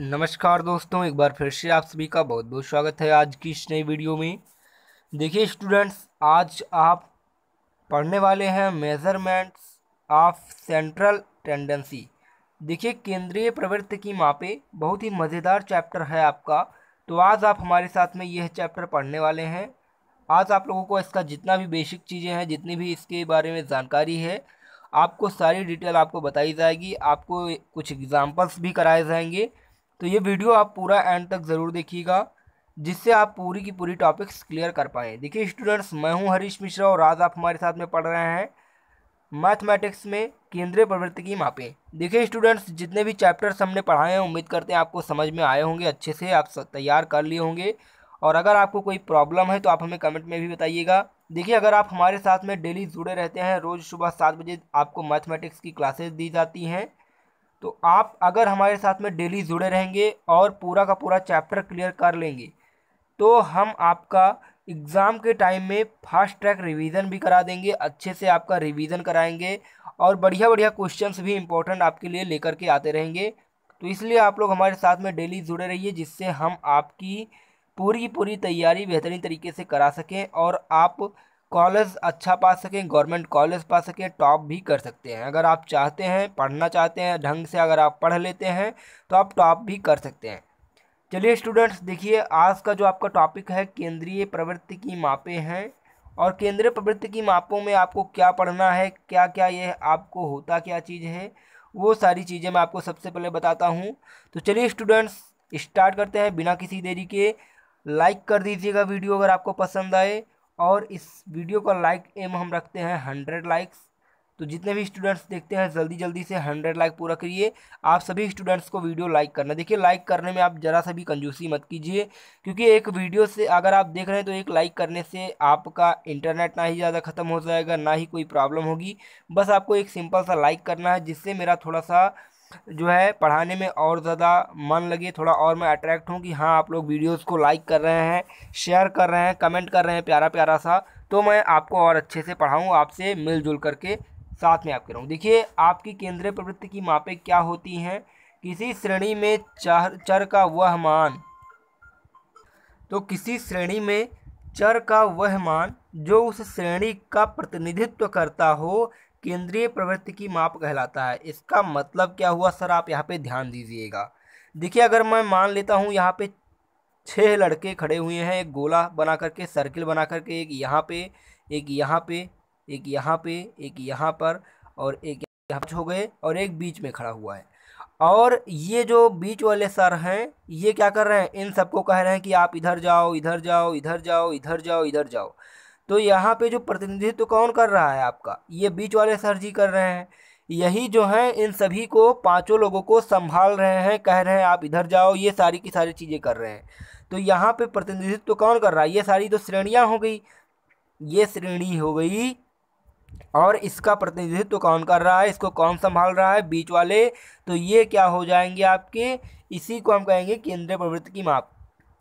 नमस्कार दोस्तों एक बार फिर से आप सभी का बहुत बहुत स्वागत है आज की इस नई वीडियो में देखिए स्टूडेंट्स आज आप पढ़ने वाले हैं मेजरमेंट्स ऑफ सेंट्रल टेंडेंसी देखिए केंद्रीय प्रवृत्ति की मापे बहुत ही मज़ेदार चैप्टर है आपका तो आज आप हमारे साथ में यह चैप्टर पढ़ने वाले हैं आज आप लोगों को इसका जितना भी बेसिक चीज़ें हैं जितनी भी इसके बारे में जानकारी है आपको सारी डिटेल आपको बताई जाएगी आपको कुछ एग्जाम्पल्स भी कराए जाएंगे तो ये वीडियो आप पूरा एंड तक ज़रूर देखिएगा जिससे आप पूरी की पूरी टॉपिक्स क्लियर कर पाए देखिए स्टूडेंट्स मैं हूं हरीश मिश्रा और आज आप हमारे साथ में पढ़ रहे हैं मैथमेटिक्स में केंद्रीय प्रवृत्ति की मापें देखिए स्टूडेंट्स जितने भी चैप्टर्स हमने पढ़ाए हैं उम्मीद करते हैं आपको समझ में आए होंगे अच्छे से आप तैयार कर लिए होंगे और अगर आपको कोई प्रॉब्लम है तो आप हमें कमेंट में भी बताइएगा देखिए अगर आप हमारे साथ में डेली जुड़े रहते हैं रोज़ सुबह सात बजे आपको मैथमेटिक्स की क्लासेस दी जाती हैं तो आप अगर हमारे साथ में डेली जुड़े रहेंगे और पूरा का पूरा चैप्टर क्लियर कर लेंगे तो हम आपका एग्ज़ाम के टाइम में फास्ट ट्रैक रिवीजन भी करा देंगे अच्छे से आपका रिवीजन कराएंगे और बढ़िया बढ़िया क्वेश्चंस भी इम्पोर्टेंट आपके लिए लेकर के आते रहेंगे तो इसलिए आप लोग हमारे साथ में डेली जुड़े रहिए जिससे हम आपकी पूरी पूरी तैयारी बेहतरीन तरीके से करा सकें और आप कॉलेज अच्छा पा सकें गवर्नमेंट कॉलेज पा सकें टॉप भी कर सकते हैं अगर आप चाहते हैं पढ़ना चाहते हैं ढंग से अगर आप पढ़ लेते हैं तो आप टॉप भी कर सकते हैं चलिए स्टूडेंट्स देखिए आज का जो आपका टॉपिक है केंद्रीय प्रवृत्ति की मापे हैं और केंद्रीय प्रवृत्ति की मापों में आपको क्या पढ़ना है क्या क्या ये आपको होता क्या चीज़ है वो सारी चीज़ें मैं आपको सबसे पहले बताता हूँ तो चलिए स्टूडेंट्स स्टार्ट करते हैं बिना किसी देरी के लाइक कर दीजिएगा वीडियो अगर आपको पसंद आए और इस वीडियो का लाइक एम हम रखते हैं हंड्रेड लाइक्स तो जितने भी स्टूडेंट्स देखते हैं जल्दी जल्दी से हंड्रेड लाइक पूरा करिए आप सभी स्टूडेंट्स को वीडियो लाइक करना देखिए लाइक करने में आप ज़रा सा भी कंजूसी मत कीजिए क्योंकि एक वीडियो से अगर आप देख रहे हैं तो एक लाइक करने से आपका इंटरनेट ना ही ज़्यादा ख़त्म हो जाएगा ना ही कोई प्रॉब्लम होगी बस आपको एक सिंपल सा लाइक करना है जिससे मेरा थोड़ा सा जो है पढ़ाने में और ज़्यादा मन लगे थोड़ा और मैं अट्रैक्ट हूँ कि हाँ आप लोग वीडियोस को लाइक कर रहे हैं शेयर कर रहे हैं कमेंट कर रहे हैं प्यारा प्यारा सा तो मैं आपको और अच्छे से पढ़ाऊँ आपसे मिलजुल करके साथ में आपके रहूँ देखिए आपकी केंद्रीय प्रवृत्ति की मापें क्या होती हैं किसी श्रेणी में चर चर का वह मान तो किसी श्रेणी में चर का वह मान जो उस श्रेणी का प्रतिनिधित्व करता हो केंद्रीय प्रवृत्ति की माप कहलाता है इसका मतलब क्या हुआ सर आप यहाँ पे ध्यान दीजिएगा देखिए अगर मैं मान लेता हूँ यहाँ पे छः लड़के खड़े हुए हैं एक गोला बना करके सर्किल बना करके एक यहाँ पे एक यहाँ पे एक यहाँ पे एक यहाँ पर और एक यहाँ हो गए और एक बीच में खड़ा हुआ है और ये जो बीच वाले सर हैं ये क्या कर रहे हैं इन सबको कह रहे हैं कि आप इधर जाओ इधर जाओ इधर जाओ इधर जाओ इधर जाओ तो यहाँ पे जो प्रतिनिधित्व कौन कर रहा है आपका ये बीच वाले सर जी कर रहे हैं यही जो हैं इन सभी को पांचों लोगों को संभाल रहे हैं कह रहे हैं आप इधर जाओ ये सारी की सारी चीज़ें कर रहे हैं तो यहाँ पे प्रतिनिधित्व कौन कर रहा है ये सारी तो श्रेणियाँ हो गई ये श्रेणी हो गई और इसका प्रतिनिधित्व कौन कर रहा है इसको कौन संभाल रहा है बीच वाले तो ये क्या हो जाएंगे आपके इसी को हम कहेंगे केंद्रीय प्रवृत्ति की माप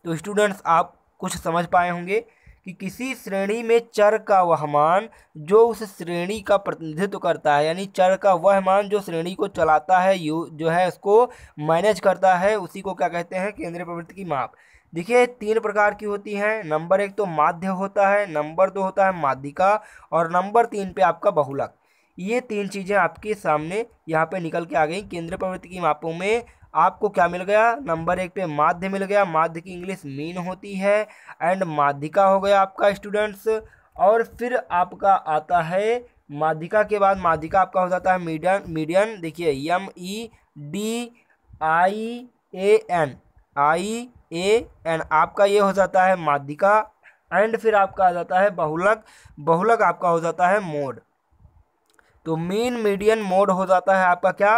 तो स्टूडेंट्स आप कुछ समझ पाए होंगे कि किसी श्रेणी में चर का वह मान जो उस श्रेणी का प्रतिनिधित्व करता है यानी चर का वह मान जो श्रेणी को चलाता है यू जो है उसको मैनेज करता है उसी को क्या कहते हैं केंद्रीय प्रवृत्ति की माप देखिए तीन प्रकार की होती हैं नंबर एक तो माध्य होता है नंबर दो होता है माध्यिका और नंबर तीन पे आपका बहुलक ये तीन चीज़ें आपके सामने यहाँ पे निकल के आ गई केंद्रीय प्रवृत्ति की मापों में आपको क्या मिल गया नंबर एक पे माध्य मिल गया माध्य की इंग्लिश मीन होती है एंड माध्यिका हो गया आपका स्टूडेंट्स और फिर आपका आता है माध्यिका के बाद माध्यिका आपका हो जाता है मीडियन मीडियन देखिए M E D I A N I A N आपका ये हो जाता है माध्यिका एंड फिर आपका आ जाता है बहुलक बहुलक आपका हो जाता है मोड तो मेन मीडियन मोड हो जाता है आपका क्या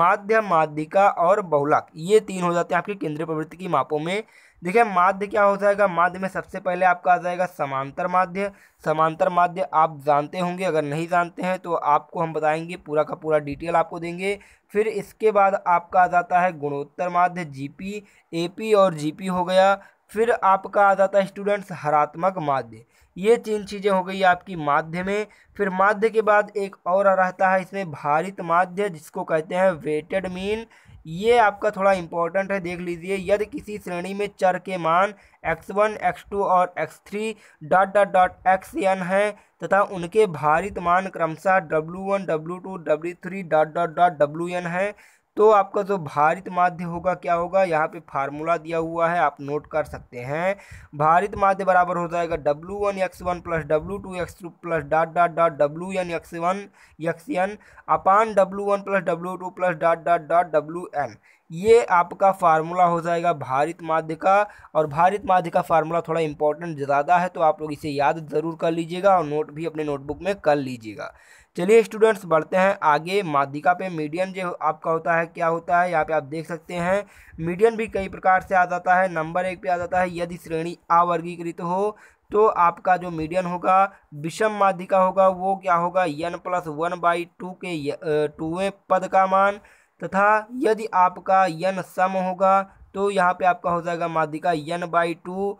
माध्य माध्यिका और बहुलक ये तीन हो जाते हैं आपके केंद्रीय प्रवृत्ति की मापों में देखिए माध्य क्या हो जाएगा माध्य में सबसे पहले आपका आ जाएगा समांतर माध्य समांतर माध्य आप जानते होंगे अगर नहीं जानते हैं तो आपको हम बताएंगे पूरा का पूरा डिटेल आपको देंगे फिर इसके बाद आपका आ जाता है गुणोत्तर माध्य जीपी एपी और जीपी हो गया फिर आपका आ जाता है स्टूडेंट्स हरात्मक माध्य ये तीन चीज़ें हो गई आपकी माध्य में फिर माध्य के बाद एक और रहता है इसमें भारित माध्य जिसको कहते हैं वेटेड मीन ये आपका थोड़ा इम्पोर्टेंट है देख लीजिए यदि किसी श्रेणी में चर के मान x1, x2 और x3 dot dot dot X N है तथा उनके भारित मान क्रमशः w1, w2, w3 dot dot dot W N है तो आपका जो भारित माध्य होगा क्या होगा यहाँ पे फार्मूला दिया हुआ है आप नोट कर सकते हैं भारित माध्य बराबर हो जाएगा W one X one plus W two X two plus dot dot dot W N X one X N upon W one plus W two plus dot dot dot W N ये आपका formula हो जाएगा भारित माध्य का और भारित माध्य का फार्मूला थोड़ा इंपॉर्टेंट ज़्यादा है तो आप लोग इसे याद ज़रूर कर लीजिएगा और नोट भी अपने नोटबुक में कर लीजिएगा चलिए स्टूडेंट्स बढ़ते हैं आगे माध्यिका पे मीडियन जो आपका होता है क्या होता है यहाँ पे आप देख सकते हैं मीडियन भी कई प्रकार से आ जाता है नंबर एक पे आ जाता है यदि श्रेणी अवर्गीकृत हो तो आपका जो मीडियन होगा विषम माध्यिका होगा वो क्या होगा N plus one by two के टूवें पद का मान तथा यदि आपका यन सम होगा तो यहाँ पे आपका हो जाएगा माध्यिका N by two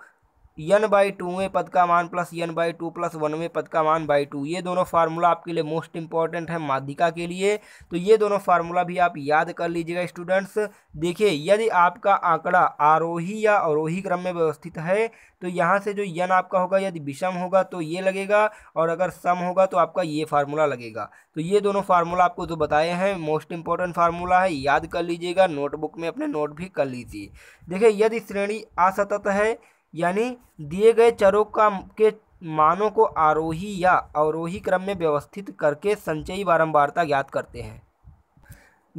N by टूवें पद का मान plus N by two plus वनवें पद का मान बाई टू ये दोनों फार्मूला आपके लिए मोस्ट इंपॉर्टेंट है माध्यिका के लिए तो ये दोनों फार्मूला भी आप याद कर लीजिएगा स्टूडेंट्स देखिए यदि आपका आंकड़ा आरोही या अवरोही क्रम में व्यवस्थित है तो यहाँ से जो यन आपका होगा यदि विषम होगा तो ये लगेगा और अगर सम होगा तो आपका ये फार्मूला लगेगा तो ये दोनों फार्मूला आपको जो बताए हैं मोस्ट इंपॉर्टेंट फार्मूला है याद कर लीजिएगा नोटबुक में अपने नोट भी कर लीजिए देखिए यदि श्रेणी असतत है यानी दिए गए चरों का के मानों को आरोही या अवरोही क्रम में व्यवस्थित करके संचयी बारंबारता ज्ञात करते हैं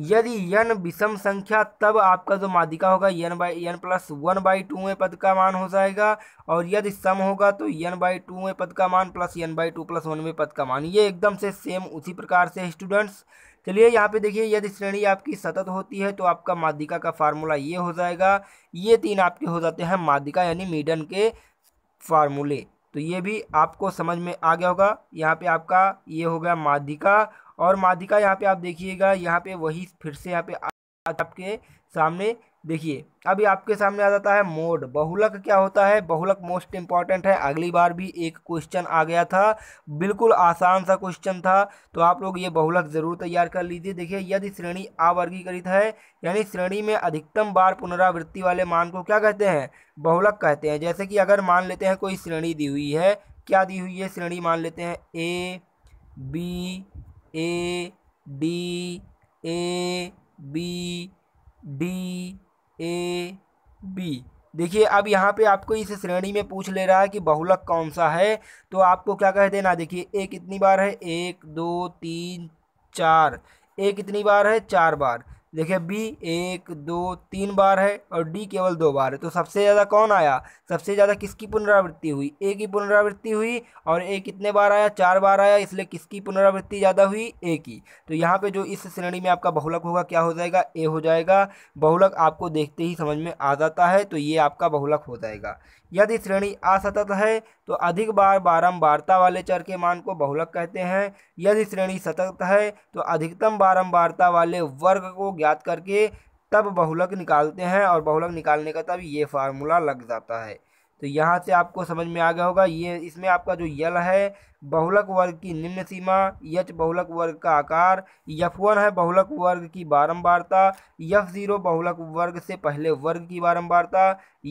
यदि यन विषम संख्या तब आपका जो मादिका होगा N by N plus one by two में पद का मान हो जाएगा और यदि सम होगा तो यन बाई टू में पद का मान plus N by two plus one में पद का मान ये एकदम से सेम उसी प्रकार से स्टूडेंट्स चलिए यहाँ पे देखिए यदि श्रेणी आपकी सतत होती है तो आपका माध्यिका का फार्मूला ये हो जाएगा ये तीन आपके हो जाते हैं माध्यिका यानी मीडन के फार्मूले तो ये भी आपको समझ में आ गया होगा यहाँ पे आपका ये हो गया माध्यिका और माध्यिका यहाँ पे आप देखिएगा यहाँ पे वही फिर से यहाँ पे आपके सामने देखिए अभी आपके सामने आ जाता है मोड बहुलक क्या होता है बहुलक मोस्ट इम्पॉर्टेंट है अगली बार भी एक क्वेश्चन आ गया था बिल्कुल आसान सा क्वेश्चन था तो आप लोग ये बहुलक ज़रूर तैयार कर लीजिए देखिए यदि श्रेणी अवर्गीकृत है यानी श्रेणी में अधिकतम बार पुनरावृत्ति वाले मान को क्या कहते हैं बहुलक कहते हैं जैसे कि अगर मान लेते हैं कोई श्रेणी दी हुई है क्या दी हुई है श्रेणी मान लेते हैं A B A D A B D A B देखिए अब यहाँ पे आपको इस श्रेणी में पूछ ले रहा है कि बहुलक कौन सा है तो आपको क्या कह देना देखिए ए कितनी बार है एक दो तीन चार ए कितनी बार है चार बार देखिए बी एक दो तीन बार है और डी केवल दो बार है तो सबसे ज़्यादा कौन आया सबसे ज़्यादा किसकी पुनरावृत्ति हुई ए की पुनरावृत्ति हुई और ए कितने बार आया चार बार आया इसलिए किसकी पुनरावृत्ति ज़्यादा हुई ए की तो यहाँ पे जो इस श्रेणी में आपका बहुलक होगा क्या हो जाएगा ए हो जाएगा बहुलक आपको देखते ही समझ में आ जाता है तो ये आपका बहुलक हो जाएगा यदि श्रेणी असतत है तो अधिक बार बारंबारता वाले चर के मान को बहुलक कहते हैं यदि श्रेणी सतत है तो अधिकतम बारंबारता वाले वर्ग को ज्ञात करके तब बहुलक निकालते हैं और बहुलक निकालने का तब ये फार्मूला लग जाता है तो यहाँ से आपको समझ में आ गया होगा ये इसमें आपका जो यल है बहुलक वर्ग की निम्न सीमा यच बहुलक वर्ग का आकार यफ वन है बहुलक वर्ग की बारंबारता यफ ज़ीरो बहुलक वर्ग से पहले वर्ग की बारंबारता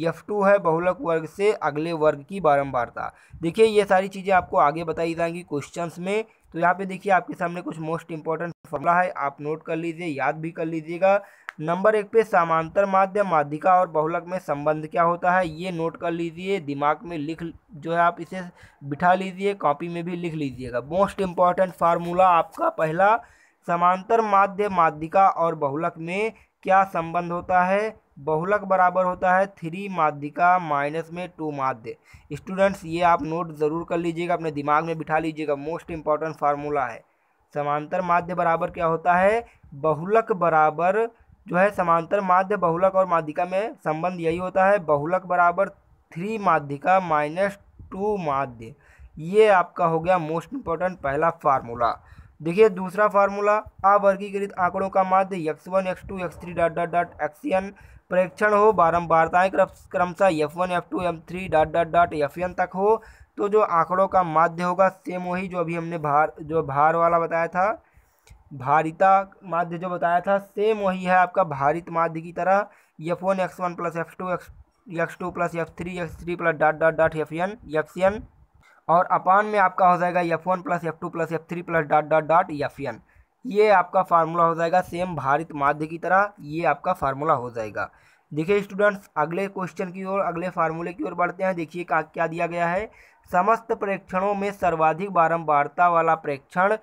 यफ टू है बहुलक वर्ग से अगले वर्ग की बारंबारता देखिए ये सारी चीज़ें आपको आगे बताई जाएंगी क्वेश्चंस में तो यहाँ पे देखिए आपके सामने कुछ मोस्ट इंपॉर्टेंट फॉर्मूला है आप नोट कर लीजिए याद भी कर लीजिएगा नंबर एक पे समांतर माध्यम माध्यिका और बहुलक में संबंध क्या होता है ये नोट कर लीजिए दिमाग में लिख जो है आप इसे बिठा लीजिए कॉपी में भी लिख लीजिएगा मोस्ट इम्पॉर्टेंट फार्मूला आपका पहला समांतर माध्य माध्यिका और बहुलक में क्या संबंध होता है बहुलक बराबर होता है थ्री माध्यिका माइनस में टू माध्य स्टूडेंट्स ये आप नोट ज़रूर कर लीजिएगा अपने दिमाग में बिठा लीजिएगा मोस्ट इम्पॉर्टेंट फार्मूला है समांतर माध्य बराबर क्या होता है बहुलक बराबर जो है समांतर माध्य बहुलक और माध्यिका में संबंध यही होता है बहुलक बराबर थ्री माध्यिका माइनस टू माध्य ये आपका हो गया मोस्ट इम्पॉर्टेंट पहला फार्मूला देखिए दूसरा फार्मूला अवर्गीकृत आंकड़ों का माध्य X one X two X three dot dot dot X N परीक्षण हो बारम्बारताएँ क्रमशः F one F two M three dot dot dot F N तक हो तो जो आंकड़ों का माध्य होगा सेम वही जो अभी हमने भार जो भार वाला बताया था भारिता माध्य जो बताया था सेम वही है आपका भारित माध्य की तरह F one X one plus F two X X two plus F three X three plus dot dot dot F N X N और अपान में आपका हो जाएगा F one plus F two plus F three plus dot dot dot F N ये आपका formula हो जाएगा same भारित माध्य की तरह ये आपका फार्मूला हो जाएगा देखिए स्टूडेंट्स अगले क्वेश्चन की ओर अगले फार्मूले की ओर बढ़ते हैं देखिए क्या दिया गया है समस्त प्रेक्षणों में सर्वाधिक बारंबारता वाला प्रेक्षण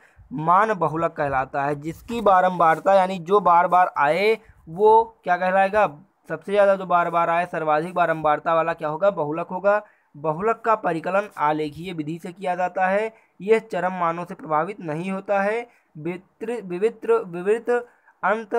मान बहुलक कहलाता है जिसकी बारंबारता यानी जो बार बार आए वो क्या कहलाएगा सबसे ज़्यादा जो बार बार आए सर्वाधिक बारंबारता वाला क्या होगा बहुलक होगा बहुलक का परिकलन आलेखीय विधि से किया जाता है यह चरम मानों से प्रभावित नहीं होता है विवित्र विवृत अंत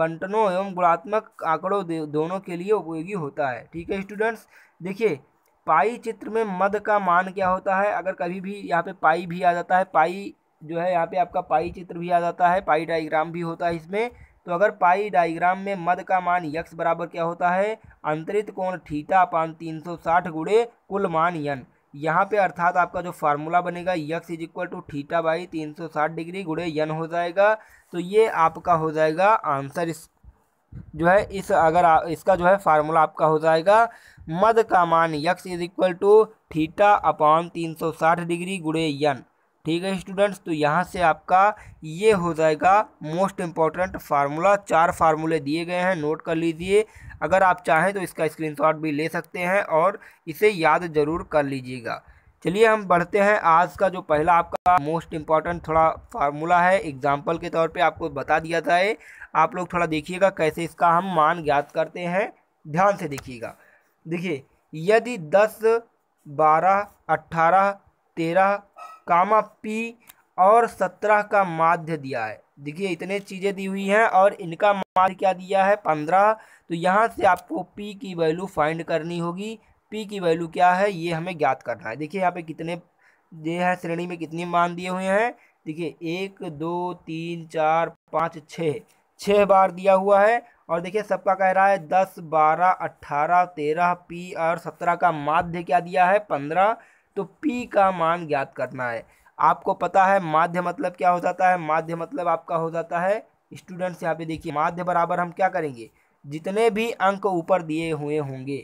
बंटनों एवं गुणात्मक आंकड़ों दोनों के लिए उपयोगी होता है ठीक है स्टूडेंट्स देखिए पाई चित्र में मद का मान क्या होता है अगर कभी भी यहाँ पे पाई भी आ जाता है पाई जो है यहाँ पे आपका पाई चित्र भी आ जाता है पाई डायग्राम भी होता है इसमें तो अगर पाई डायग्राम में मद का मान यक्स बराबर क्या होता है अंतरित कोण ठीटा अपान तीन सौ साठ गुड़े कुल मान यन यहाँ पे अर्थात आपका जो फार्मूला बनेगा X is equal to theta by तीन सौ साठ डिग्री गुड़े यन हो जाएगा तो ये आपका हो जाएगा आंसर इस जो है इस अगर आ, इसका जो है फार्मूला आपका हो जाएगा मद का मान X is equal to theta upon तीन सौ साठ डिग्री गुड़े यन ठीक है स्टूडेंट्स तो यहाँ से आपका ये हो जाएगा मोस्ट इम्पॉर्टेंट फार्मूला चार फार्मूले दिए गए हैं नोट कर लीजिए अगर आप चाहें तो इसका स्क्रीनशॉट भी ले सकते हैं और इसे याद ज़रूर कर लीजिएगा चलिए हम बढ़ते हैं आज का जो पहला आपका मोस्ट इम्पॉर्टेंट थोड़ा फार्मूला है एग्जाम्पल के तौर पे आपको बता दिया जाए आप लोग थोड़ा देखिएगा कैसे इसका हम मान ज्ञात करते हैं ध्यान से देखिएगा देखिए यदि दस बारह अट्ठारह तेरह कामा पी और सत्रह का माध्य दिया है देखिए इतने चीज़ें दी हुई हैं और इनका माध्य क्या दिया है पंद्रह तो यहाँ से आपको पी की वैल्यू फाइंड करनी होगी पी की वैल्यू क्या है ये हमें ज्ञात करना है देखिए यहाँ पे कितने दे है श्रेणी में कितने मान दिए हुए हैं देखिए एक दो तीन चार पाँच छः छः बार दिया हुआ है और देखिए सबका कह रहा है दस बारह अट्ठारह तेरह पी और सत्रह का माध्य क्या दिया है पंद्रह तो पी का मान ज्ञात करना है आपको पता है माध्य मतलब क्या हो जाता है माध्य मतलब आपका हो जाता है स्टूडेंट्स यहाँ पे देखिए माध्य बराबर हम क्या करेंगे जितने भी अंक ऊपर दिए हुए होंगे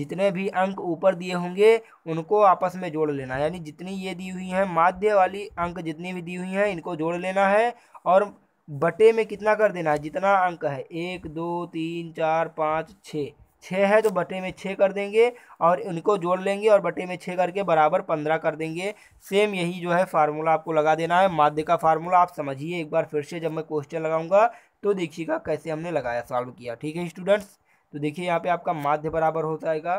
जितने भी अंक ऊपर दिए होंगे उनको आपस में जोड़ लेना यानी जितनी ये दी हुई हैं माध्य वाली अंक जितनी भी दी हुई हैं इनको जोड़ लेना है और बटे में कितना कर देना है जितना अंक है एक दो तीन चार पाँच छः छः है तो बटे में छः कर देंगे और इनको जोड़ लेंगे और बटे में छः करके बराबर पंद्रह कर देंगे सेम यही जो है फार्मूला आपको लगा देना है माध्य का फार्मूला आप समझिए एक बार फिर से जब मैं क्वेश्चन लगाऊंगा तो देखिएगा कैसे हमने लगाया सॉल्व किया ठीक है स्टूडेंट्स तो देखिए यहाँ पे आपका माध्य बराबर हो जाएगा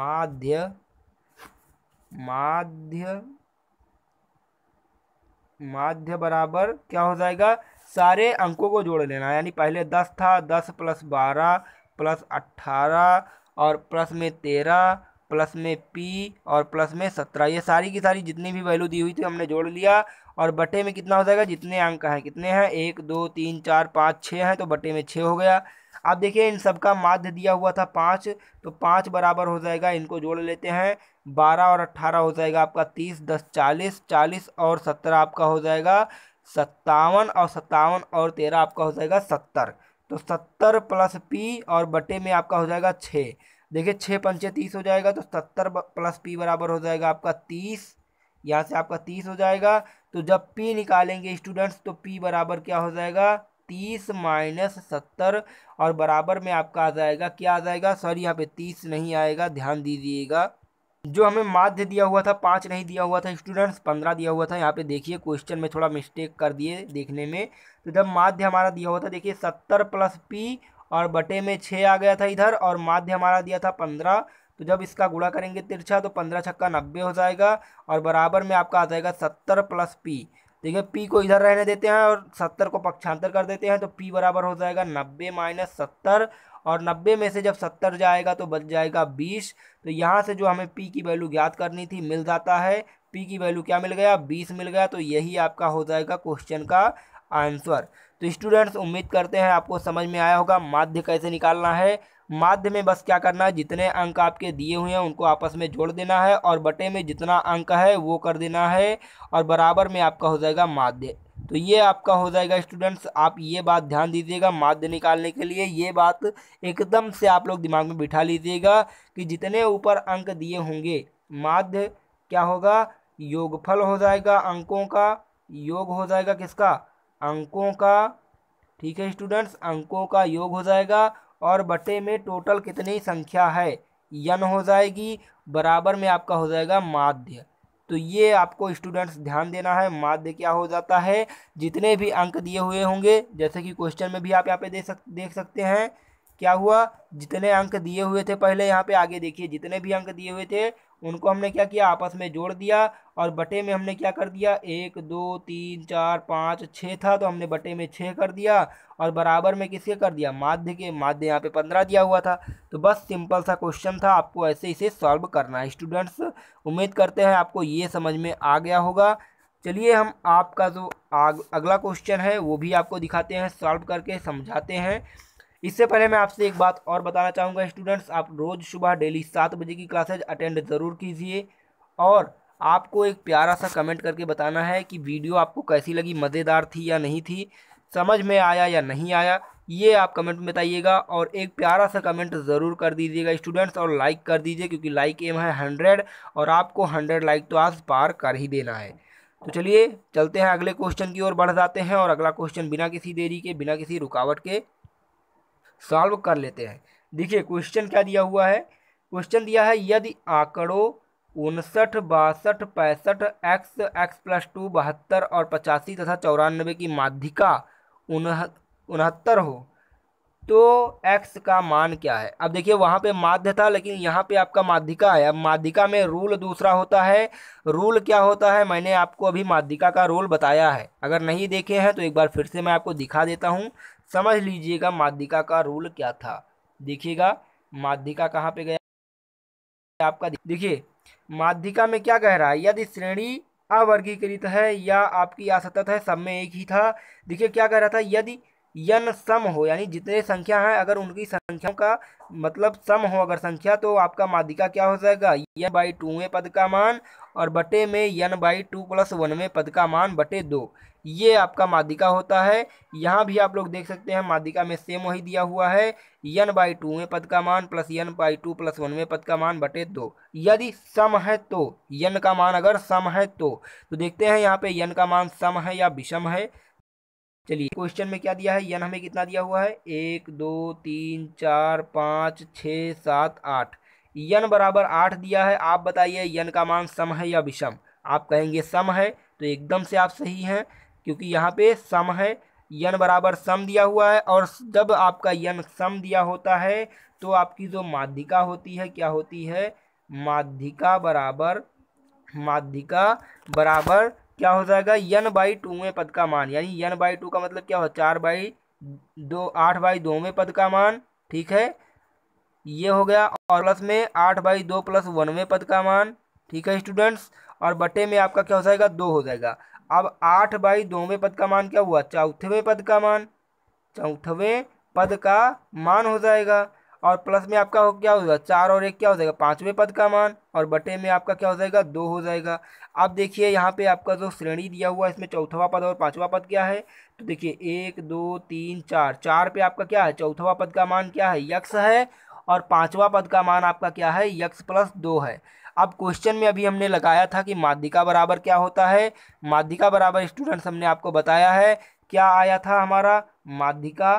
माध्य माध्य माध्य बराबर क्या हो जाएगा सारे अंकों को जोड़ लेना यानी पहले दस था दस प्लस बारह प्लस अट्ठारह और प्लस में तेरह प्लस में पी और प्लस में सत्रह ये सारी की सारी जितनी भी वैल्यू दी हुई थी हमने जोड़ लिया और बटे में कितना हो जाएगा जितने अंक हैं कितने हैं एक दो तीन चार पाँच छः हैं तो बटे में छः हो गया अब देखिए इन सब का माध्य दिया हुआ था पाँच तो पाँच बराबर हो जाएगा इनको जोड़ लेते हैं बारह और अट्ठारह हो जाएगा आपका तीस दस चालीस चालीस और सत्रह आपका हो जाएगा सत्तावन और सत्तावन और तेरह आपका हो जाएगा सत्तर तो सत्तर प्लस पी और बटे में आपका हो जाएगा छः देखिए छः पंचे तीस हो जाएगा तो सत्तर प्लस पी बराबर हो जाएगा आपका तीस यहाँ से आपका तीस हो जाएगा तो जब पी निकालेंगे स्टूडेंट्स तो पी बराबर क्या हो जाएगा तीस माइनस सत्तर और बराबर में आपका आ जाएगा क्या आ जाएगा सॉरी यहाँ पे तीस नहीं आएगा ध्यान दीजिएगा जो हमें माध्य दिया हुआ था पाँच नहीं दिया हुआ था स्टूडेंट्स पंद्रह दिया हुआ था यहाँ पे देखिए क्वेश्चन में थोड़ा मिस्टेक कर दिए देखने में तो जब माध्य हमारा दिया हुआ था देखिए सत्तर प्लस पी और बटे में छः आ गया था इधर और माध्य हमारा दिया था पंद्रह तो जब इसका गुड़ा करेंगे तिरछा तो पंद्रह छक्का नब्बे हो जाएगा और बराबर में आपका आ जाएगा सत्तर प्लस पी देखिए पी को इधर रहने देते हैं और सत्तर को पक्षांतर कर देते हैं तो पी बराबर हो जाएगा नब्बे माइनस सत्तर और नब्बे में से जब सत्तर जाएगा तो बच जाएगा बीस तो यहाँ से जो हमें पी की वैल्यू ज्ञात करनी थी मिल जाता है पी की वैल्यू क्या मिल गया बीस मिल गया तो यही आपका हो जाएगा क्वेश्चन का आंसर तो स्टूडेंट्स उम्मीद करते हैं आपको समझ में आया होगा माध्य कैसे निकालना है माध्य में बस क्या करना है जितने अंक आपके दिए हुए हैं उनको आपस में जोड़ देना है और बटे में जितना अंक है वो कर देना है और बराबर में आपका हो जाएगा माध्य तो ये आपका हो जाएगा स्टूडेंट्स आप ये बात ध्यान दीजिएगा माध्य निकालने के लिए ये बात एकदम से आप लोग दिमाग में बिठा लीजिएगा कि जितने ऊपर अंक दिए होंगे माध्य क्या होगा योगफल हो जाएगा अंकों का योग हो जाएगा किसका अंकों का ठीक है स्टूडेंट्स अंकों का योग हो जाएगा और बटे में टोटल कितनी संख्या है यन हो जाएगी बराबर में आपका हो जाएगा माध्य तो ये आपको स्टूडेंट्स ध्यान देना है माध्य क्या हो जाता है जितने भी अंक दिए हुए होंगे जैसे कि क्वेश्चन में भी आप यहाँ पे देख सक देख सकते हैं क्या हुआ जितने अंक दिए हुए थे पहले यहाँ पे आगे देखिए जितने भी अंक दिए हुए थे उनको हमने क्या किया आपस में जोड़ दिया और बटे में हमने क्या कर दिया एक दो तीन चार पाँच छः था तो हमने बटे में छः कर दिया और बराबर में किसके कर दिया माध्य के माध्य यहाँ पे पंद्रह दिया हुआ था तो बस सिंपल सा क्वेश्चन था आपको ऐसे इसे सॉल्व करना है स्टूडेंट्स उम्मीद करते हैं आपको ये समझ में आ गया होगा चलिए हम आपका जो अगला क्वेश्चन है वो भी आपको दिखाते हैं सॉल्व करके समझाते हैं इससे पहले मैं आपसे एक बात और बताना चाहूँगा स्टूडेंट्स आप रोज़ सुबह डेली सात बजे की क्लासेज अटेंड ज़रूर कीजिए और आपको एक प्यारा सा कमेंट करके बताना है कि वीडियो आपको कैसी लगी मज़ेदार थी या नहीं थी समझ में आया या नहीं आया ये आप कमेंट में बताइएगा और एक प्यारा सा कमेंट ज़रूर कर दीजिएगा स्टूडेंट्स और लाइक कर दीजिए क्योंकि लाइक एम है हंड्रेड और आपको हंड्रेड लाइक तो आज पार कर ही देना है तो चलिए चलते हैं अगले क्वेश्चन की ओर बढ़ जाते हैं और अगला क्वेश्चन बिना किसी देरी के बिना किसी रुकावट के सॉल्व कर लेते हैं देखिए क्वेश्चन क्या दिया हुआ है क्वेश्चन दिया है यदि आंकड़ों उनसठ बासठ पैंसठ एक्स एक्स प्लस टू बहत्तर और पचासी तथा चौरानबे की माध्यिका उनह उनहत्तर हो तो एक्स का मान क्या है अब देखिए वहाँ पे माध्य था लेकिन यहाँ पे आपका माध्यिका है अब माध्यिका में रूल दूसरा होता है रूल क्या होता है मैंने आपको अभी माध्यिका का रूल बताया है अगर नहीं देखे हैं तो एक बार फिर से मैं आपको दिखा देता हूँ समझ लीजिएगा माध्यिका का रोल क्या था देखिएगा माध्यिका कहाँ पे गया आपका देखिए माध्यिका में क्या कह रहा है यदि श्रेणी अवर्गीकृत है या आपकी असतत है सब में एक ही था देखिए क्या कह रहा था यदि यन सम हो यानी जितने संख्या हैं अगर उनकी संख्याओं का मतलब सम हो अगर संख्या तो आपका मादिका क्या हो जाएगा यन बाई टू में पद का मान और बटे में N by two plus one में पद का मान बटे दो ये आपका मादिका होता है यहाँ भी आप लोग देख सकते हैं मादिका में सेम वही दिया हुआ है यन बाई टू में पद का मान plus N by two plus one में पद का मान बटे दो यदि सम है तो यन का मान अगर सम है तो, तो देखते हैं यहाँ पे यन का मान सम है या विषम है चलिए क्वेश्चन में क्या दिया है यन हमें कितना दिया हुआ है एक दो तीन चार पाँच छः सात आठ यन बराबर आठ दिया है आप बताइए यन का मान सम है या विषम आप कहेंगे सम है तो एकदम से आप सही हैं क्योंकि यहाँ पे सम है यन बराबर सम दिया हुआ है और जब आपका यन सम दिया होता है तो आपकी जो माध्यिका होती है क्या होती है माध्यिका बराबर माध्यिका बराबर क्या हो जाएगा यन बाई टूवें पद का मान यानी यन बाई टू का मतलब क्या हो चार बाई दो आठ बाई दोवें पद का मान ठीक है ये हो गया और प्लस में आठ बाई दो प्लस वनवें पद का मान ठीक है स्टूडेंट्स और बटे में आपका क्या हो जाएगा दो हो जाएगा अब आठ बाई दोवें पद का मान क्या हुआ चौथवें पद का मान चौथवें पद का मान हो जाएगा और प्लस में आपका क्या हो जाएगा चार और एक क्या हो जाएगा पाँचवें पद का मान और बटे में आपका क्या हो जाएगा दो हो जाएगा अब देखिए यहाँ पे आपका जो श्रेणी दिया हुआ है इसमें चौथवा पद और पाँचवा पद क्या है तो देखिए एक दो तीन चार चार पे आपका क्या है चौथवा पद का मान क्या है यक्स है और पाँचवा पद का मान आपका क्या है यक्स प्लस दो है अब क्वेश्चन में अभी हमने लगाया था कि माध्यिका बराबर क्या होता है माध्यिका बराबर स्टूडेंट्स हमने आपको बताया है क्या आया था हमारा माध्यिका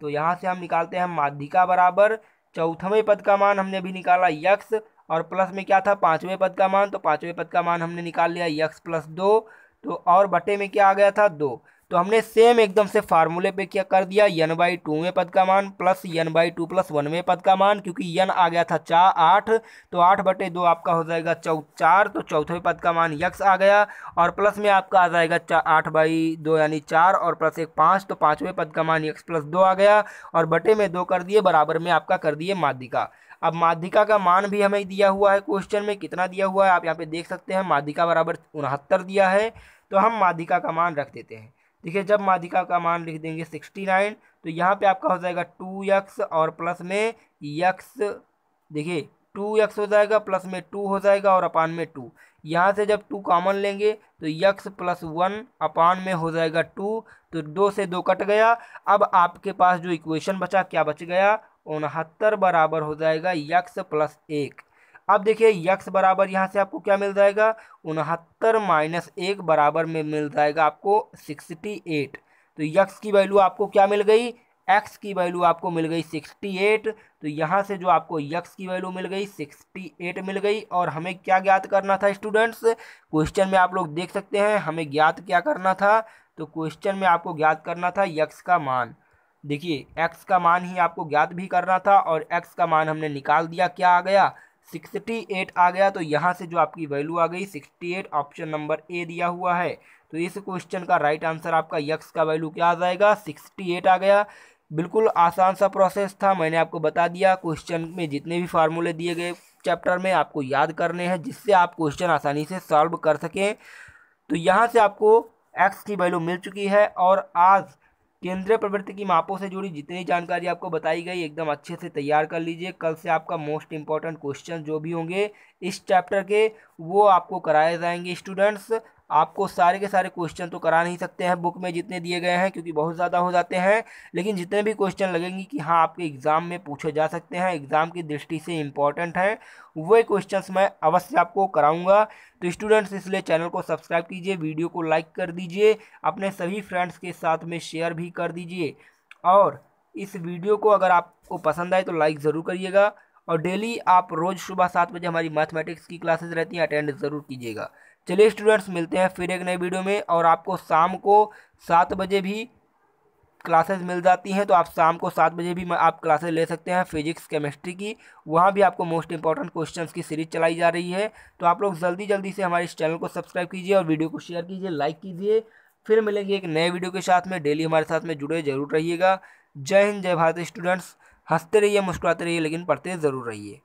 तो यहाँ से हम निकालते हैं माध्यिका बराबर चौथवें पद का मान हमने भी निकाला यक्स और प्लस में क्या था पाँचवें पद का मान तो पाँचवें पद का मान हमने निकाल लिया यक्स प्लस दो तो और बटे में क्या आ गया था दो तो हमने सेम एकदम से फार्मूले पे क्या कर दिया यन बाई टू में पद का मान plus N by two plus one में पद का मान क्योंकि यन आ गया था चार आठ तो आठ बटे दो आपका हो जाएगा चौ चार तो चौथे पद का मान यक्स आ गया और प्लस में आपका आ जाएगा चा आठ बाई दो यानी चार और प्लस एक पाँच तो पाँचवें पद का मान यक्स प्लस दो आ गया और बटे में दो कर दिए बराबर में आपका कर दिए माध्यिका अब माध्यिका का मान भी हमें दिया हुआ है क्वेश्चन में कितना दिया हुआ है आप यहाँ पे देख सकते हैं माध्यिका बराबर उनहत्तर दिया है तो हम माध्यिका का मान रख देते हैं देखिए जब माधिका का मान लिख देंगे सिक्सटी नाइन तो यहाँ पे आपका हो जाएगा टू यक्स और प्लस में यक्स देखिए टू यक्स हो जाएगा प्लस में टू हो जाएगा और अपान में टू यहाँ से जब टू कॉमन लेंगे तो यक्स प्लस वन अपान में हो जाएगा टू तो दो से दो कट गया अब आपके पास जो इक्वेशन बचा क्या बच गया उनहत्तर बराबर हो जाएगा यक्स प्लस एक अब देखिए यक्स बराबर यहाँ से आपको क्या मिल जाएगा उनहत्तर माइनस एक बराबर में मिल जाएगा आपको सिक्सटी एट तो यक्स की वैल्यू आपको क्या मिल गई एक्स की वैल्यू आपको मिल गई सिक्सटी एट तो यहाँ से जो आपको यक्स की वैल्यू मिल गई सिक्सटी एट मिल गई और हमें क्या ज्ञात करना था स्टूडेंट्स क्वेश्चन में आप लोग देख सकते हैं हमें ज्ञात क्या करना था तो क्वेश्चन में आपको ज्ञात करना था यक्स का मान देखिए एक्स का मान ही आपको ज्ञात भी करना था और एक्स का मान हमने निकाल दिया क्या आ गया सिक्सटी एट आ गया तो यहाँ से जो आपकी वैल्यू आ गई sixty eight option number A दिया हुआ है तो इस क्वेश्चन का राइट आंसर आपका यक्स का वैल्यू क्या आ जाएगा सिक्सटी एट आ गया बिल्कुल आसान सा प्रोसेस था मैंने आपको बता दिया क्वेश्चन में जितने भी फार्मूले दिए गए चैप्टर में आपको याद करने हैं जिससे आप क्वेश्चन आसानी से सॉल्व कर सकें तो यहाँ से आपको एक्स की वैल्यू मिल चुकी है और आज केंद्रीय प्रवृत्ति की मापों से जुड़ी जितनी जानकारी आपको बताई गई एकदम अच्छे से तैयार कर लीजिए कल से आपका मोस्ट इंपॉर्टेंट क्वेश्चन जो भी होंगे इस चैप्टर के वो आपको कराए जाएंगे स्टूडेंट्स आपको सारे के सारे क्वेश्चन तो करा नहीं सकते हैं बुक में जितने दिए गए हैं क्योंकि बहुत ज़्यादा हो जाते हैं लेकिन जितने भी क्वेश्चन लगेंगे कि हाँ आपके एग्ज़ाम में पूछे जा सकते हैं एग्ज़ाम की दृष्टि से इम्पॉर्टेंट हैं वे क्वेश्चन मैं अवश्य आपको कराऊँगा तो स्टूडेंट्स इसलिए चैनल को सब्सक्राइब कीजिए वीडियो को लाइक कर दीजिए अपने सभी फ्रेंड्स के साथ में शेयर भी कर दीजिए और इस वीडियो को अगर आपको पसंद आए तो लाइक ज़रूर करिएगा और डेली आप रोज़ सुबह सात बजे हमारी मैथमेटिक्स की क्लासेज रहती हैं अटेंड ज़रूर कीजिएगा चलिए स्टूडेंट्स मिलते हैं फिर एक नए वीडियो में और आपको शाम को सात बजे भी क्लासेस मिल जाती हैं तो आप शाम को सात बजे भी आप क्लासेस ले सकते हैं फिजिक्स केमिस्ट्री की वहाँ भी आपको मोस्ट इंपॉर्टेंट क्वेश्चंस की सीरीज चलाई जा रही है तो आप लोग जल्दी जल्दी से हमारे इस चैनल को सब्सक्राइब कीजिए और वीडियो को शेयर कीजिए लाइक कीजिए फिर मिलेंगे एक नए वीडियो के साथ में डेली हमारे साथ में जुड़े जरूर रहिएगा जय हिंद जय भारत स्टूडेंट्स हंसते रहिए मुस्कुराते रहिए लेकिन पढ़ते ज़रूर रहिए